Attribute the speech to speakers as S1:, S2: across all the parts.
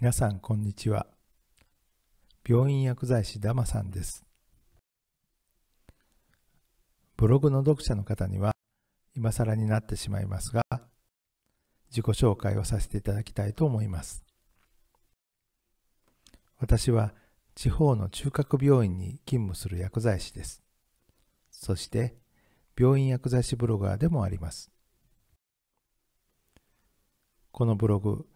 S1: 皆さんこんにちは病院薬剤師ダマさんですブログの読者の方には今更になってしまいますが自己紹介をさせていただきたいと思います私は地方の中核病院に勤務する薬剤師ですそして病院薬剤師ブロガーでもありますこのブログ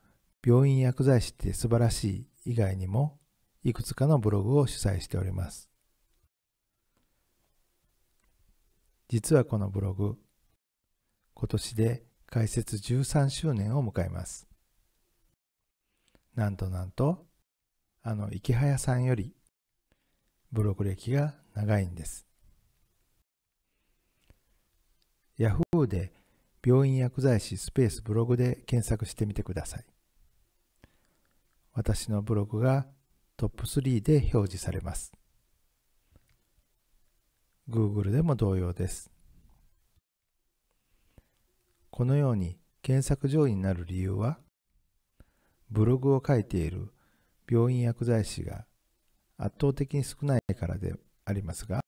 S1: 病院薬剤師って素晴らしい以外にも、いくつかのブログを主催しております。実はこのブログ、今年で開設13周年を迎えます。なんとなんと、あの池早さんより、ブログ歴が長いんです。Yahoo で病院薬剤師スペースブログで検索してみてください。私のブログがトップ3で表示されます。Google でも同様です。このように検索上位になる理由は、ブログを書いている病院薬剤師が圧倒的に少ないからでありますが、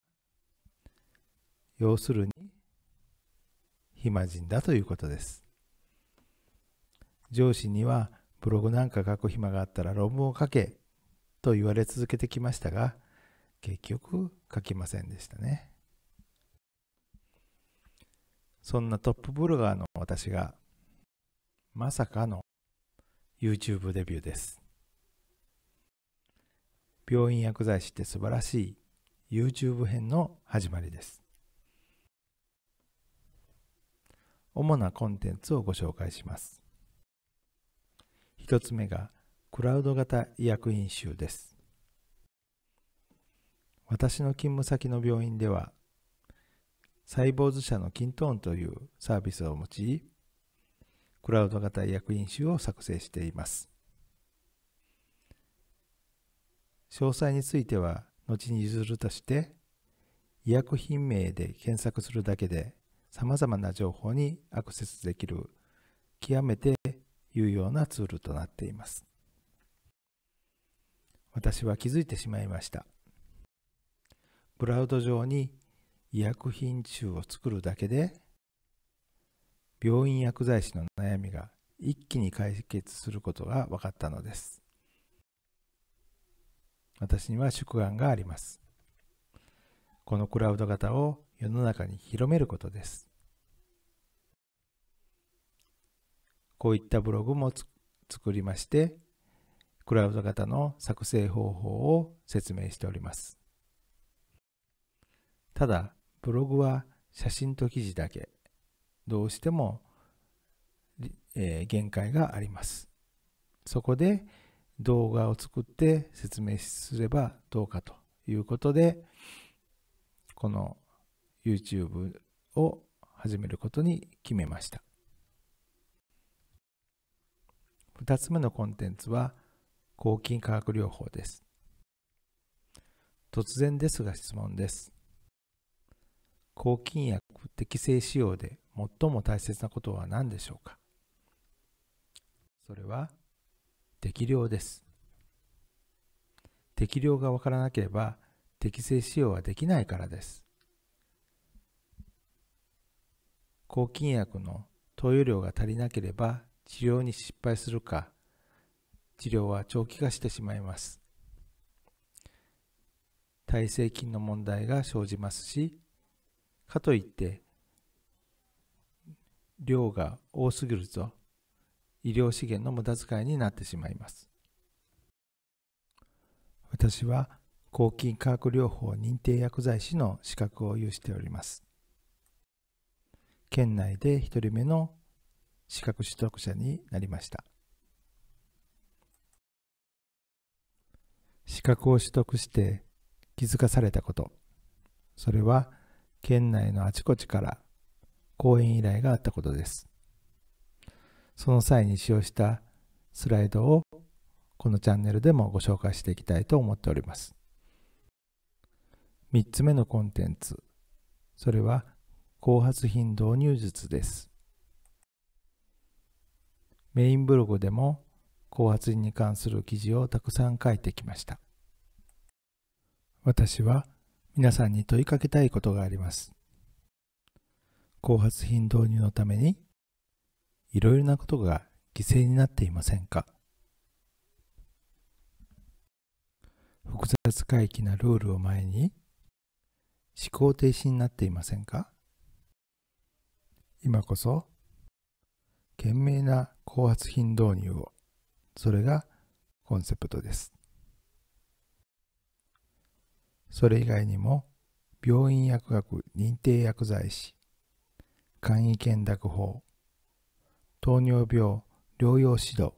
S1: 要するに、暇人だということです。上司にはブログなんか書く暇があったら論文を書けと言われ続けてきましたが結局書きませんでしたねそんなトップブロガーの私がまさかの YouTube デビューです病院薬剤師って素晴らしい YouTube 編の始まりです主なコンテンツをご紹介します1つ目がクラウド型医薬品集です私の勤務先の病院では細胞図社のキントーンというサービスを用いクラウド型医薬品集を作成しています詳細については後に譲るとして医薬品名で検索するだけでさまざまな情報にアクセスできる極めていうようなツールとなっています。私は気づいてしまいました。クラウド上に医薬品中を作るだけで病院薬剤師の悩みが一気に解決することが分かったのです。私には宿願があります。このクラウド型を世の中に広めることです。こういったブログも作りまして、クラウド型の作成方法を説明しております。ただ、ブログは写真と記事だけ、どうしても、えー、限界があります。そこで動画を作って説明すればどうかということで、この YouTube を始めることに決めました。2つ目のコンテンツは抗菌化学療法です突然ですが質問です抗菌薬適正使用で最も大切なことは何でしょうかそれは適量です適量が分からなければ適正使用はできないからです抗菌薬の投与量が足りなければ治療に失敗するか治療は長期化してしまいます耐性菌の問題が生じますしかといって量が多すぎると医療資源の無駄遣いになってしまいます私は抗菌化学療法認定薬剤師の資格を有しております県内で1人目の資格取得者になりました。資格を取得して気づかされたこと、それは県内のあちこちから講演依頼があったことです。その際に使用したスライドをこのチャンネルでもご紹介していきたいと思っております。3つ目のコンテンツ、それは後発品導入術です。メインブログでも高発に関する記事をたくさん書いてきました。私は皆さんに問いかけたいことがあります。後発品導入のためにいろいろなことが犠牲になっていませんか複雑回帰なルールを前に思考停止になっていませんか今こそ懸命な高圧品導入をそれがコンセプトですそれ以外にも病院薬学認定薬剤師簡易見諾法糖尿病療養指導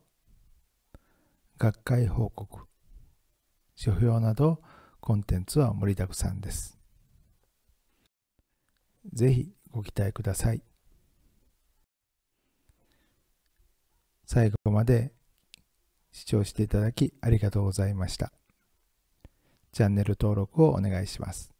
S1: 学会報告書評などコンテンツは盛りだくさんです。是非ご期待ください。最後まで視聴していただきありがとうございました。チャンネル登録をお願いします。